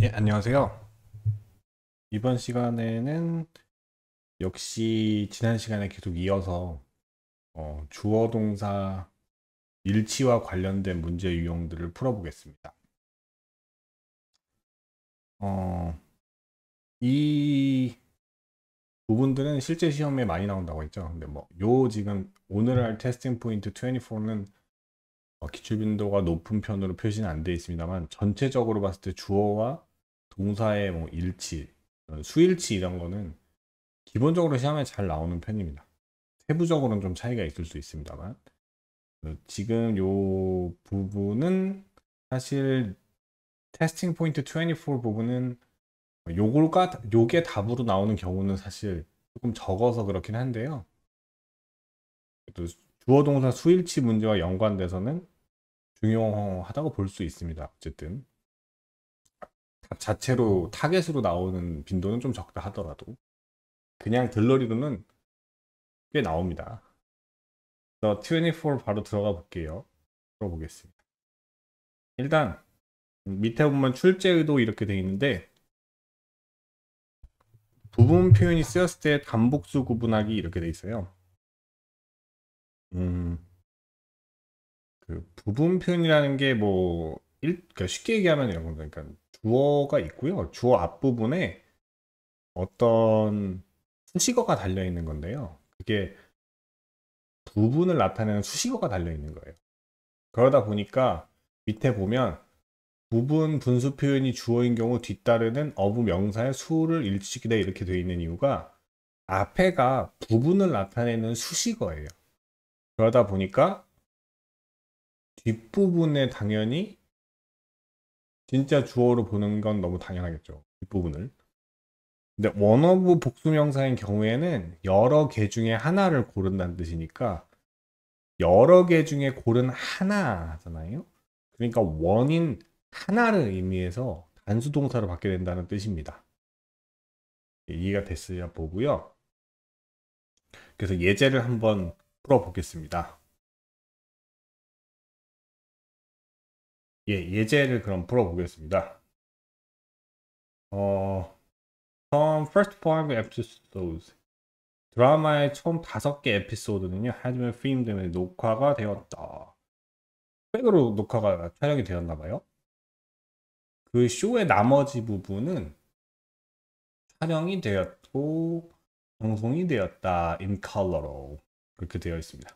예, 안녕하세요. 이번 시간에는 역시 지난 시간에 계속 이어서 어, 주어 동사 일치와 관련된 문제 유형들을 풀어보겠습니다. 어, 이 부분들은 실제 시험에 많이 나온다고 했죠. 근데 뭐 요 지금 오늘 할 테스팅 포인트 24는 어, 기출빈도가 높은 편으로 표시는 안 되어 있습니다만 전체적으로 봤을 때 주어와 동사의 뭐 일치, 수일치 이런 거는 기본적으로 시험에 잘 나오는 편입니다. 세부적으로는 좀 차이가 있을 수 있습니다만 어, 지금 요 부분은 사실 테스팅 포인트 24 부분은 요걸까 요게 답으로 나오는 경우는 사실 조금 적어서 그렇긴 한데요. 주어 동사 수일치 문제와 연관돼서는 중요하다고 볼 수 있습니다. 어쨌든 자체로 타겟으로 나오는 빈도는 좀 적다 하더라도 그냥 들러리로는 꽤 나옵니다. 그래서 24 바로 들어가 볼게요. 들어보겠습니다. 일단 밑에 보면 출제 의도 이렇게 되어 있는데 부분 표현이 쓰였을 때 단복수 구분하기 이렇게 되어 있어요. 음, 그 부분표현이라는 게 뭐, 그러니까 쉽게 얘기하면 이런 겁니 그러니까 주어가 있고요. 주어 앞부분에 어떤 수식어가 달려 있는 건데요. 그게 부분을 나타내는 수식어가 달려 있는 거예요. 그러다 보니까 밑에 보면 부분 분수 표현이 주어인 경우 뒤따르는 어부 명사의 수를 일치시키다 이렇게 되어 있는 이유가 앞에가 부분을 나타내는 수식어예요. 그러다 보니까 뒷부분에 당연히 진짜 주어로 보는 건 너무 당연하겠죠. 뒷부분을. 근데 원어브 복수명사인 경우에는 여러 개 중에 하나를 고른다는 뜻이니까 여러 개 중에 고른 하나잖아요. 그러니까 원인 하나를 의미해서 단수 동사로 받게 된다는 뜻입니다. 예, 이해가 됐으냐 보고요. 그래서 예제를 한번 풀어보겠습니다. 예, 예제를 그럼 풀어보겠습니다. 어, 처음 first five episodes 드라마의 처음 다섯 개 에피소드는요 하지만 필름 때문에 녹화가 되었다. 백으로 녹화가 촬영이 되었나 봐요. 그 쇼의 나머지 부분은 촬영이 되었고 방송이 되었다 in color로 그렇게 되어 있습니다.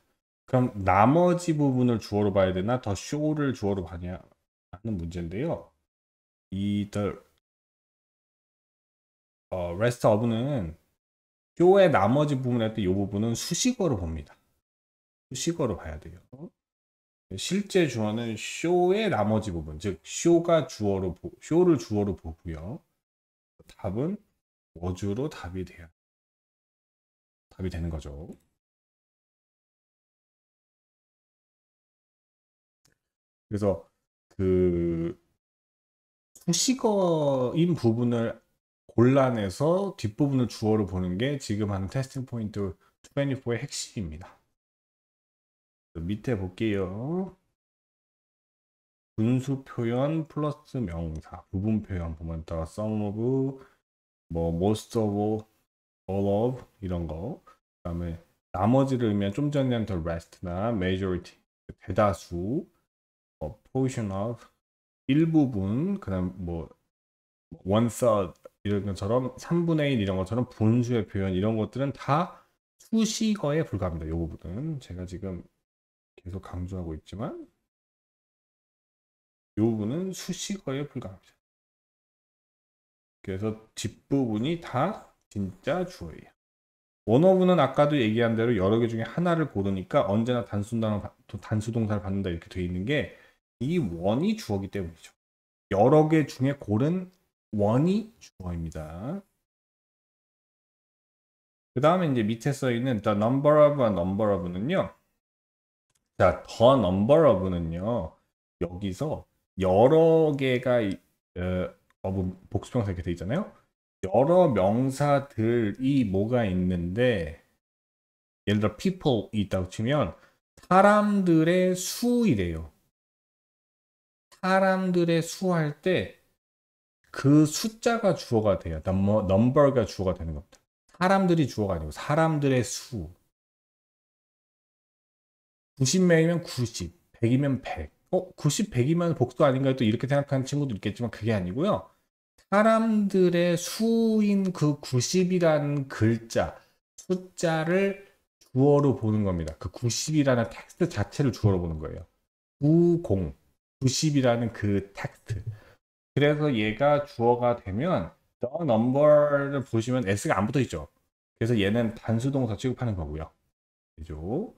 그럼 나머지 부분을 주어로 봐야 되나 더 쇼를 주어로 봐냐 하는 문제인데요. 이 the 어, rest of는 교의 나머지 부분 에때이 부분은 수식어로 봅니다. 수식어로 봐야 돼요. 실제 주어는 쇼의 나머지 부분, 즉 쇼가 주어로 보, 쇼를 주어로 보고요. 답은 어주로 답이 돼야 답이 되는 거죠. 그래서 그 수식어인 부분을 골라내서 뒷부분을 주어로 보는 게 지금 하는 테스팅 포인트 24의 핵심입니다. 그 밑에 볼게요. 분수 표현 플러스 명사 부분 표현 보면 따라 sum of 뭐 most of all of 이런 거 그다음에 나머지를 의미한 좀 전에 한 the rest나 majority 그 대다수 뭐 portion of 일부분 그다음 뭐 one third 이런 것처럼 3분의 1 이런 것처럼 분수의 표현 이런 것들은 다 수식어에 불과합니다. 이 부분은 제가 지금 계속 강조하고 있지만 이 부분은 수식어에 불과합니다. 그래서 뒷부분이 다 진짜 주어예요. 원어부는 아까도 얘기한 대로 여러 개 중에 하나를 고르니까 언제나 단순 단어, 단수 동사를 받는다 이렇게 돼 있는 게이 원이 주어기 때문이죠. 여러 개 중에 고른 원이 주어입니다. 그 다음에 이제 밑에 써 있는 the number of와 number of는요. 자, the number of는요. 여기서 여러 개가 어, 어 뭐, 복수명사 이렇게 돼 있잖아요. 여러 명사들이 뭐가 있는데 예를 들어 p e o p l e 있다고 치면 사람들의 수이래요. 사람들의 수할 때 그 숫자가 주어가 돼요. 넘버, 넘버가 주어가 되는 겁니다. 사람들이 주어가 아니고 사람들의 수. 90명이면 90, 100이면 100. 어, 90, 100이면 복수 아닌가요? 또 이렇게 생각하는 친구도 있겠지만 그게 아니고요. 사람들의 수인 그 90이라는 글자, 숫자를 주어로 보는 겁니다. 그 90이라는 텍스트 자체를 주어로 보는 거예요. 90. 90이라는 그 텍스트. 그래서 얘가 주어가 되면 the number를 보시면 s가 안 붙어 있죠. 그래서 얘는 단수동사 취급하는 거고요. 그죠?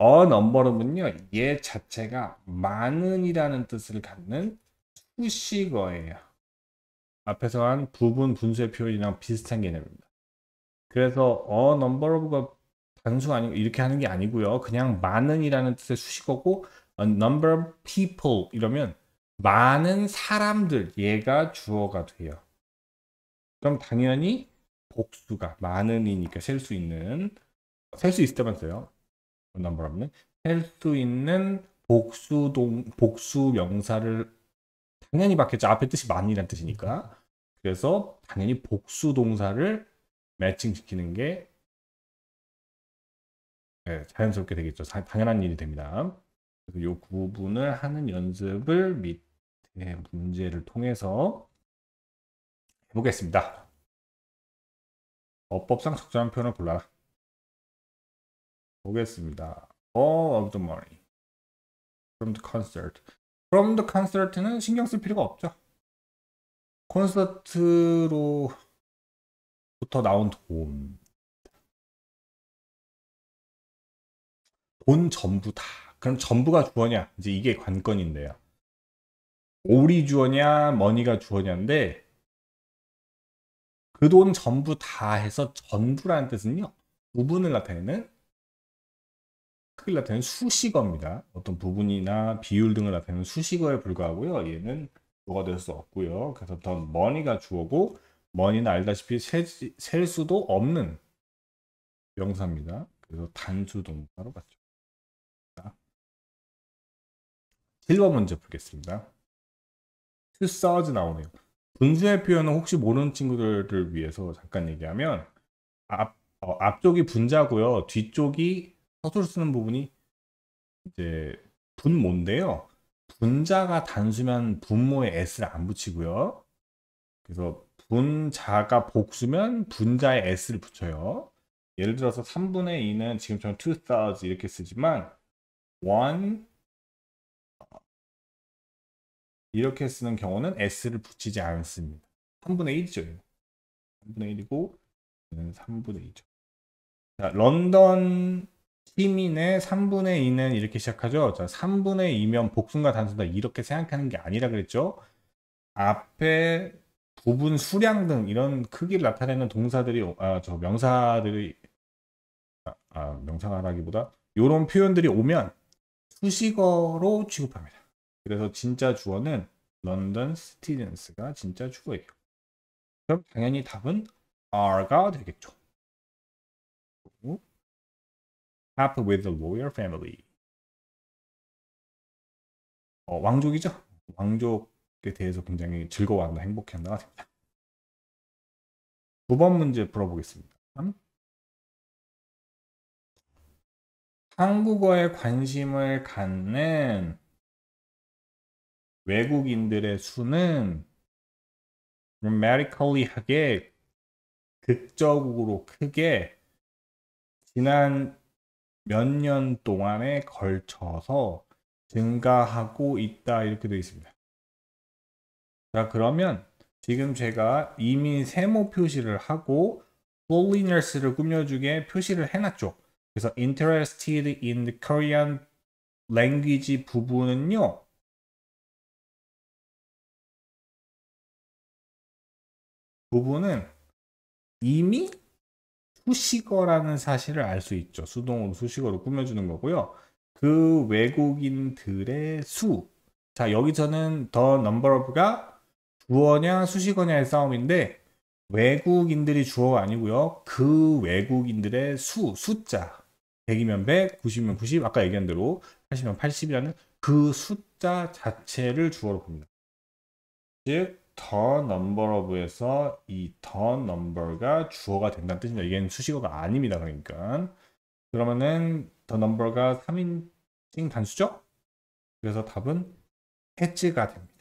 a n u m 은요얘 자체가 많은이라는 뜻을 갖는 수식어예요. 앞에서 한 부분 분수의 표현이랑 비슷한 개념입니다. 그래서 어넘버 m b e r o 가 아니고 이렇게 하는 게 아니고요. 그냥 많은이라는 뜻의 수식어고 a number of people 이러면 많은 사람들 얘가 주어가 돼요. 그럼 당연히 복수가 많은이니까 셀 수 있는 셀 수 있을 때만 써요. number of는 셀수 있는 복수동 복수 명사를 당연히 받겠죠. 앞에 뜻이 많이란 뜻이니까. 그래서 당연히 복수 동사를 매칭시키는 게 네, 자연스럽게 되겠죠. 당연한 일이 됩니다. 이 부분을 하는 연습을 밑에 문제를 통해서 해보겠습니다. 어법상 적절한 표현을 골라라. 보겠습니다. All of the money from the concert. From the concert는 신경 쓸 필요가 없죠. 콘서트로부터 나온 돈. 돈 전부 다. 그럼 전부가 주어냐? 이제 이게 관건인데요. 오리 주어냐, 머니가 주어냐인데 그 돈 전부 다 해서 전부라는 뜻은요. 부분을 나타내는 크기를 나타내는 수식어입니다. 어떤 부분이나 비율 등을 나타내는 수식어에 불과하고요. 얘는 주가될 수 없고요. 그래서 더 머니가 주어고 머니는 알다시피 셀, 셀 수도 없는 명사입니다. 그래서 단수 동사로 봤죠. 1번 먼저 보겠습니다. 투 o 워즈 나오네요. 분수의 표현은 혹시 모르는 친구들을 위해서 잠깐 얘기하면 앞, 어, 앞쪽이 분자고요. 뒤쪽이 서술 쓰는 부분이 이제 분모인데요. 분자가 단수면 분모에 s를 안 붙이고요. 그래서 분자가 복수면 분자에 s를 붙여요. 예를 들어서 3분의 2는 지금처럼 투 w 워즈 이렇게 쓰지만 1 이렇게 쓰는 경우는 s를 붙이지 않습니다. 3분의 1이죠. 3분의 1이고 3분의 2죠. 자, 런던 시민의 3분의 2는 이렇게 시작하죠. 자, 3분의 2면 복순과 단수다 이렇게 생각하는 게 아니라 그랬죠. 앞에 부분 수량 등 이런 크기를 나타내는 동사들이 아저 명사들이 아, 아 명사라기보다 이런 표현들이 오면 수식어로 취급합니다. 그래서 진짜 주어는 런던 스튜던스가 진짜 주어예요. 그럼 당연히 답은 a r 가 되겠죠. Happy with the lawyer family. 어, 왕족이죠. 왕족에 대해서 굉장히 즐거워한다, 행복해한다가 됩니다. 두 번 문제 풀어보겠습니다. 한국어에 관심을 갖는 외국인들의 수는 드라마티컬리하게 극적으로 크게 지난 몇 년 동안에 걸쳐서 증가하고 있다 이렇게 되어 있습니다. 자 그러면 지금 제가 이민 세모 표시를 하고 loneliness를 꾸며주게 표시를 해놨죠. 그래서 interested in the Korean language 부분은요. 부분은 이미 수식어라는 사실을 알 수 있죠. 수동으로 수식어로 꾸며주는 거고요. 그 외국인들의 수. 자, 여기서는 더 넘버 러브가 주어냐 수식어냐의 싸움인데 외국인들이 주어가 아니고요. 그 외국인들의 수, 숫자. 100이면 100, 90이면 90, 아까 얘기한 대로 80이면 80이라는 그 숫자 자체를 주어로 봅니다. 즉 더넘버러브에서이더넘버 n u 가 주어가 된다는 뜻입니다. 이게 수식어가 아닙니다. 그러니까 그러면은 더넘버 n u 가 3인칭 단수죠? 그래서 답은 해지가 됩니다.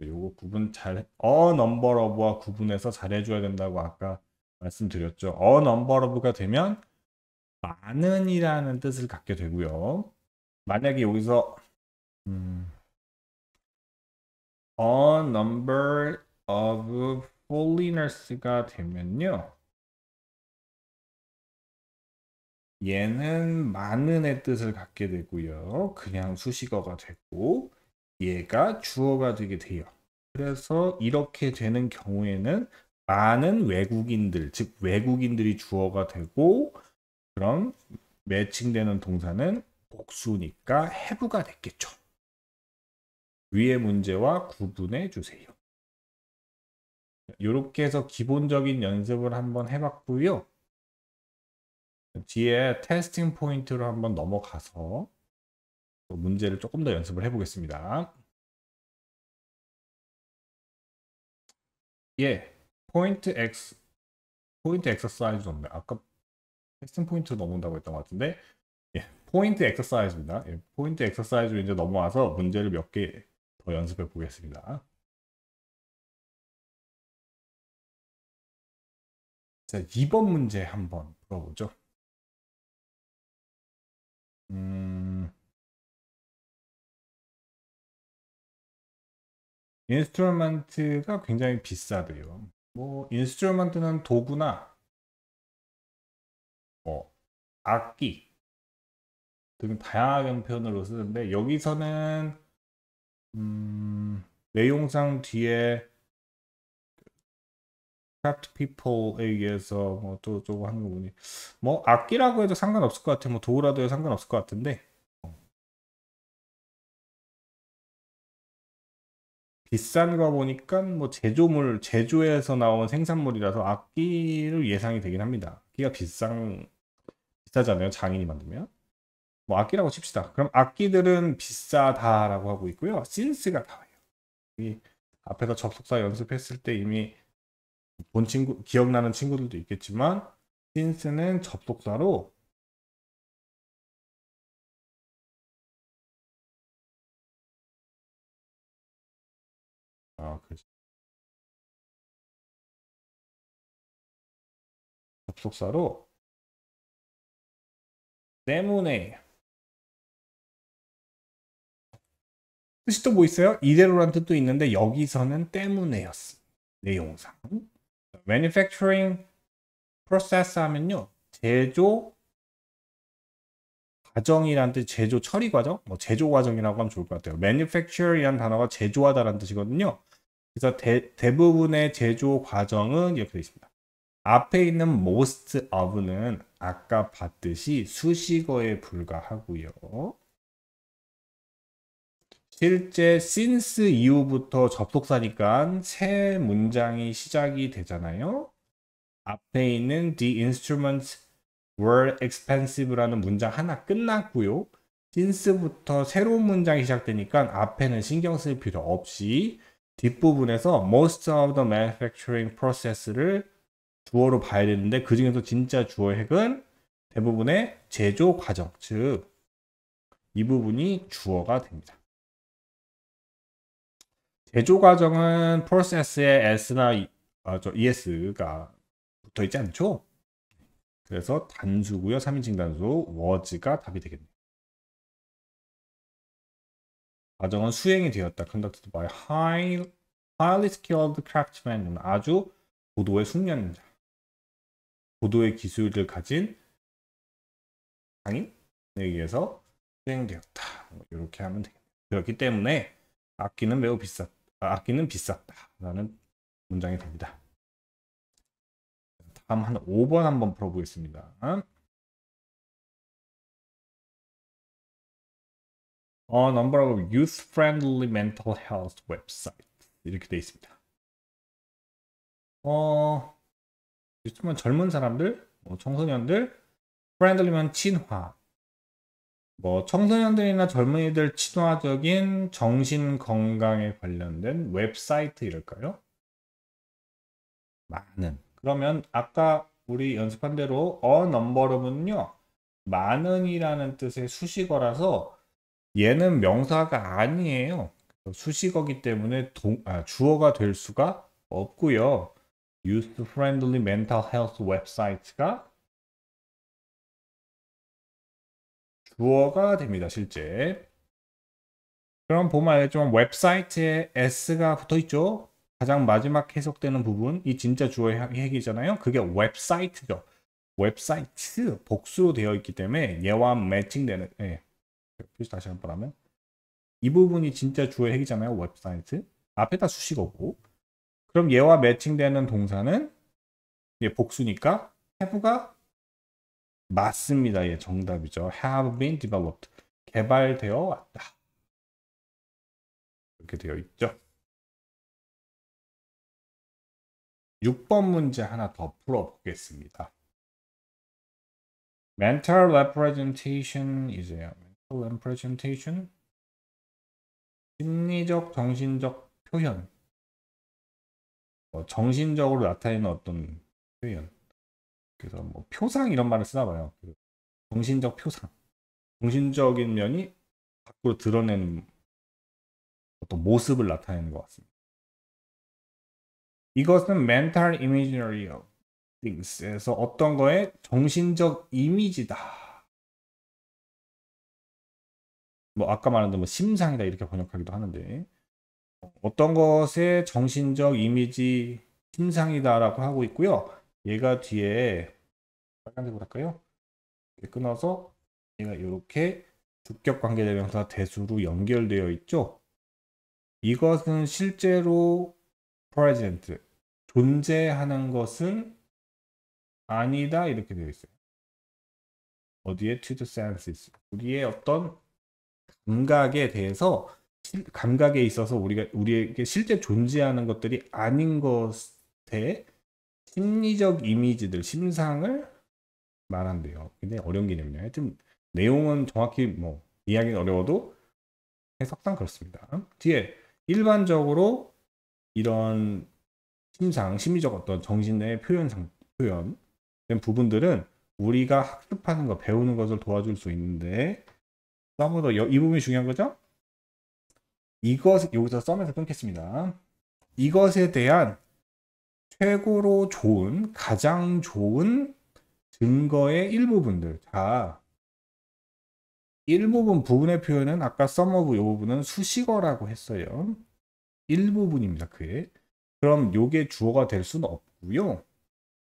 네, 요거 구분 잘, 어넘버러브와 구분해서 잘 해줘야 된다고 아까 말씀드렸죠. 어넘버러브가 되면 많은이라는 뜻을 갖게 되고요. 만약에 여기서 음, a number of foliners가 되면요. 얘는 많은의 뜻을 갖게 되고요. 그냥 수식어가 되고 얘가 주어가 되게 돼요. 그래서 이렇게 되는 경우에는 많은 외국인들, 즉 외국인들이 주어가 되고 그럼 매칭되는 동사는 복수니까 해부가 됐겠죠. 위의 문제와 구분해 주세요. 이렇게 해서 기본적인 연습을 한번 해봤고요. 뒤에 테스팅 포인트로 한번 넘어가서 문제를 조금 더 연습을 해보겠습니다. 예, 포인트 X, 포인트 엑서사이즈인데 아까 테스팅 포인트로 넘어온다고 했던 것 같은데 예, 포인트 엑서사이즈입니다. 예, 포인트 엑서사이즈로 이제 넘어와서 문제를 몇개 뭐 연습해 보겠습니다. 자, 2번 문제 한번 풀어보죠. 음... 인스트루먼트가 굉장히 비싸대요. 뭐 인스트루먼트는 도구나 뭐 악기 등 다양한 표현으로 쓰는데 여기서는 음, 내용상 뒤에 크래프트 피플에 의해서 뭐어저쩌 하는 거 보니 뭐 악기라고 해도 상관없을 것 같아 뭐 도우라도 해도 상관없을 것 같은데 비싼 거 보니까 뭐 제조물 제조에서 나온 생산물이라서 악기를 예상이 되긴 합니다. 악기가 비싼 비싸잖아요. 장인이 만들면. 뭐 악기라고 칩시다. 그럼 악기들은 비싸다라고 하고 있고요. 신스가 나와요. 이 앞에서 접속사 연습했을 때 이미 본 친구 기억나는 친구들도 있겠지만 신스는 접속사로 아, 그렇지. 접속사로 때문에 뜻이 또뭐 있어요? 이대로란 뜻도 있는데 여기서는 때문에였어 내용상. manufacturing process 하면요. 제조 과정이란 뜻, 제조 처리 과정, 뭐 제조 과정이라고 하면 좋을 것 같아요. manufacture이란 단어가 제조하다라는 뜻이거든요. 그래서 대, 대부분의 제조 과정은 이렇게 되어 있습니다. 앞에 있는 most of는 아까 봤듯이 수식어에 불과하고요. 실제 since 이후부터 접속사니까 새 문장이 시작이 되잖아요. 앞에 있는 the instruments were expensive라는 문장 하나 끝났고요. since부터 새로운 문장이 시작되니까 앞에는 신경 쓸 필요 없이 뒷부분에서 most of the manufacturing process를 주어로 봐야 되는데 그 중에서 진짜 주어 핵은 대부분의 제조 과정 즉 이 부분이 주어가 됩니다. 제조 과정은 프로세스에 S나 아, E, 저 ES가 붙어 있지 않죠? 그래서 단수고요. 3인칭 단수 was가 답이 되겠네요. 과정은 수행이 되었다. conducted by high, highly skilled craftsmen 아주 고도의 숙련자 고도의 기술을 가진 장인에 의해서 수행되었다. 뭐 이렇게 하면 되겠네요. 그렇기 때문에 악기는 매우 비쌌다. 악기는 비쌌다라는 문장이 됩니다. 다음 한 5번 한번 풀어보겠습니다. A 어, number of youth-friendly mental health w e b s i t e 이렇게 되 있습니다. 어, 요즘은 젊은 사람들, 뭐 청소년들, friendly면 친화, 뭐 청소년들이나 젊은이들 친화적인 정신 건강에 관련된 웹사이트 이럴까요? 많은. 그러면 아까 우리 연습한 대로 어 넘버럼은요. 많은이라는 뜻의 수식어라서 얘는 명사가 아니에요. 수식어기 때문에 동, 아, 주어가 될 수가 없고요. 유스 u t h f r i e n d l 웹사이트가 주어가 됩니다. 실제. 그럼 보면 알겠지만 웹사이트에 S가 붙어있죠. 가장 마지막 해석되는 부분, 이 진짜 주어 의 핵이잖아요. 그게 웹사이트죠. 웹사이트 복수로 되어 있기 때문에 얘와 매칭되는 예. 표시 다시 한 번 하면 이 부분이 진짜 주어 의 핵이잖아요. 웹사이트 앞에다 수식어고 그럼 얘와 매칭되는 동사는 복수니까 have가 맞습니다. 예, 정답이죠. have been developed. 개발되어 왔다. 이렇게 되어 있죠. 6번 문제 하나 더 풀어보겠습니다. Mental representation 이제요. Mental representation 심리적, 정신적 표현 어, 정신적으로 나타내는 어떤 표현 그래서 뭐 표상 이런 말을 쓰나 봐요. 그 정신적 표상. 정신적인 면이 밖으로 드러내는 어떤 모습을 나타내는 것 같습니다. 이것은 mental imaginary of things에서 어떤 거에 정신적 이미지다. 뭐 아까 말한 대로 뭐 심상이다 이렇게 번역하기도 하는데 어떤 것에 정신적 이미지 심상이다라고 하고 있고요. 얘가 뒤에 빨간색으로 할까요? 네, 끊어서 얘가 이렇게 주격 관계대명사 대수로 연결되어 있죠. 이것은 실제로 present 존재하는 것은 아니다 이렇게 되어 있어요. 어디에 to the senses 우리의 어떤 감각에 대해서 감각에 있어서 우리가 우리에게 실제 존재하는 것들이 아닌 것에 심리적 이미지들 심상을 말한대요. 굉장히 어려운 개념이에요. 하여튼 내용은 정확히 뭐 이해하기 어려워도 해석상 그렇습니다. 뒤에 일반적으로 이런 심상, 심리적 어떤 정신의 표현 상, 표현된 부분들은 우리가 학습하는 거, 배우는 것을 도와줄 수 있는데 서브 더이 부분이 중요한 거죠? 이것 여기서 썸에서 끊겠습니다. 이것에 대한 최고로 좋은, 가장 좋은 증거의 일부분들 자 일부분 부분의 표현은 아까 썸머브 이 부분은 수식어라고 했어요 일부분입니다 그게 그럼 요게 주어가 될 수는 없고요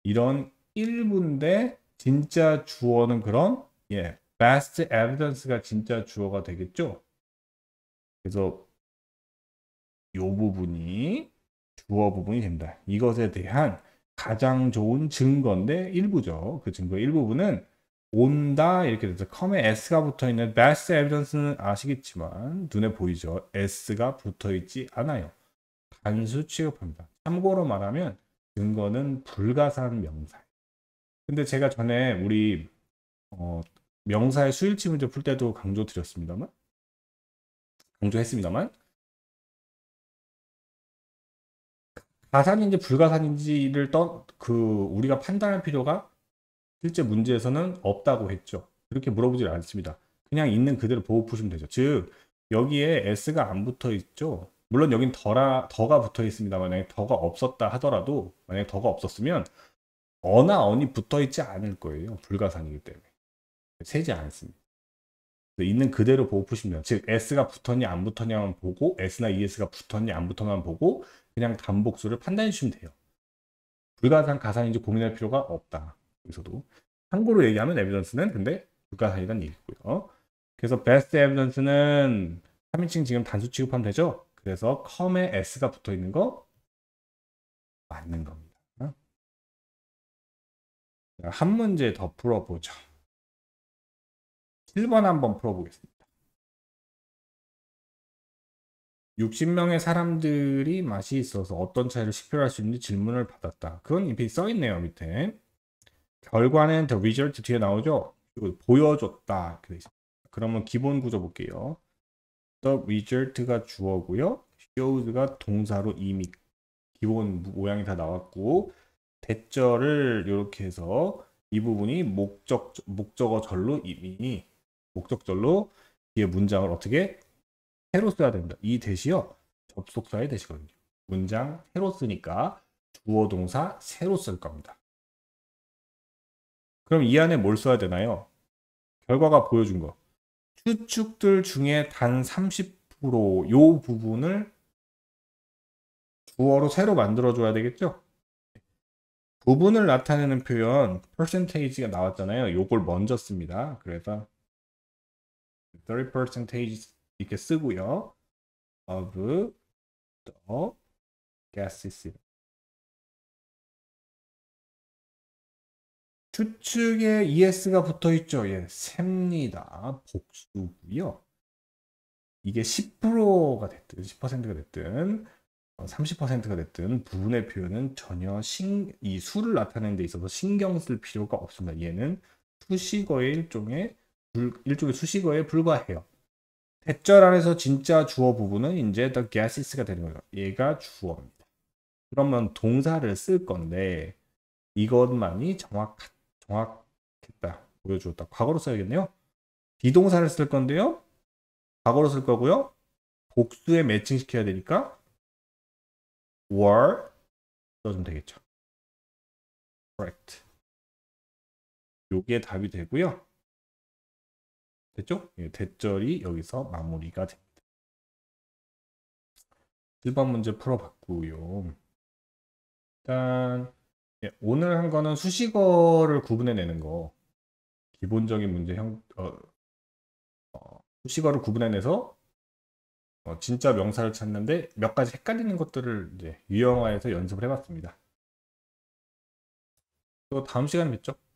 이런 일부인데 진짜 주어는 그런 예 best evidence가 진짜 주어가 되겠죠 그래서 요 부분이 주어 부분이 된다 이것에 대한 가장 좋은 증거인데 일부죠. 그 증거 일부분은 온다 이렇게 돼서 컴에 s가 붙어 있는 best evidence는 아시겠지만 눈에 보이죠. s가 붙어 있지 않아요. 단수 취급합니다. 참고로 말하면 증거는 불가산 명사. 근데 제가 전에 우리 어, 명사의 수일치 문제 풀 때도 강조 드렸습니다만 강조했습니다만 가산인지 불가산인지를 떠, 그 우리가 판단할 필요가 실제 문제에서는 없다고 했죠. 그렇게 물어보질 않습니다. 그냥 있는 그대로 보고 푸시면 되죠. 즉 여기에 S가 안 붙어 있죠. 물론 여긴 더라, 더가 붙어 있습니다. 만약에 더가 없었다 하더라도 만약에 더가 없었으면 어나 언이 붙어 있지 않을 거예요. 불가산이기 때문에. 세지 않습니다. 있는 그대로 보고 푸시면 즉 S가 붙었냐 안 붙었냐만 보고 S나 ES가 붙었냐 안 붙었냐만 보고 그냥 단복수를 판단해 주시면 돼요. 불가산 가산인지 고민할 필요가 없다. 여기서도 참고로 얘기하면 에비던스는 근데 불가산이란 얘기고요. 그래서 베스트 에비던스는 3인칭 지금 단수 취급하면 되죠. 그래서 컴에 s가 붙어 있는 거 맞는 겁니다. 한 문제 더 풀어보죠. 1번 한번 풀어보겠습니다. 60명의 사람들이 맛이 있어서 어떤 차이를 식별할 수 있는지 질문을 받았다. 그건 이미 써있네요, 밑에. 결과는 the result 뒤에 나오죠? 보여줬다. 그러면 기본 구조 볼게요. the result가 주어고요. shows가 동사로 이미 기본 모양이 다 나왔고 대절을 이렇게 해서 이 부분이 목적 목적어절로 이미 목적절로 뒤에 문장을 어떻게 새로 써야 됩니다. 이 대시요. 접속사의 대시거든요. 문장 새로 쓰니까 주어 동사 새로 쓸 겁니다. 그럼 이 안에 뭘 써야 되나요? 결과가 보여준 거. 추측들 중에 단 30%요 부분을 주어로 새로 만들어줘야 되겠죠? 부분을 나타내는 표현 percentage가 나왔잖아요. 요걸 먼저 씁니다. 그래서 30% 이렇게 쓰고요. of the gases 추측에 es가 붙어 있죠. 예, 셉니다. 복수고요. 이게 10%가 됐든 10%가 됐든 30%가 어, 됐든 부분의 표현은 전혀 신, 이 수를 나타내는 데 있어서 신경 쓸 필요가 없습니다. 얘는 수식어의 일종의 일종의 수식어에 불과해요. 대절 안에서 진짜 주어 부분은 이제 the gas is가 되는 거예요. 얘가 주어입니다. 그러면 동사를 쓸 건데 이것만이 정확, 정확했다. 보여주었다. 과거로 써야겠네요. 비동사를 쓸 건데요. 과거로 쓸 거고요. 복수에 매칭시켜야 되니까 were 써주면 되겠죠. correct. 요게 답이 되고요. 됐죠? 예, 대절이 여기서 마무리가 됩니다. 1번 문제 풀어봤고요. 일단 예, 오늘 한 거는 수식어를 구분해내는 거 기본적인 문제 형 어, 어, 수식어를 구분해내서 어, 진짜 명사를 찾는데 몇 가지 헷갈리는 것들을 이제 유형화해서 연습을 해봤습니다. 또 다음 시간에 뵙죠.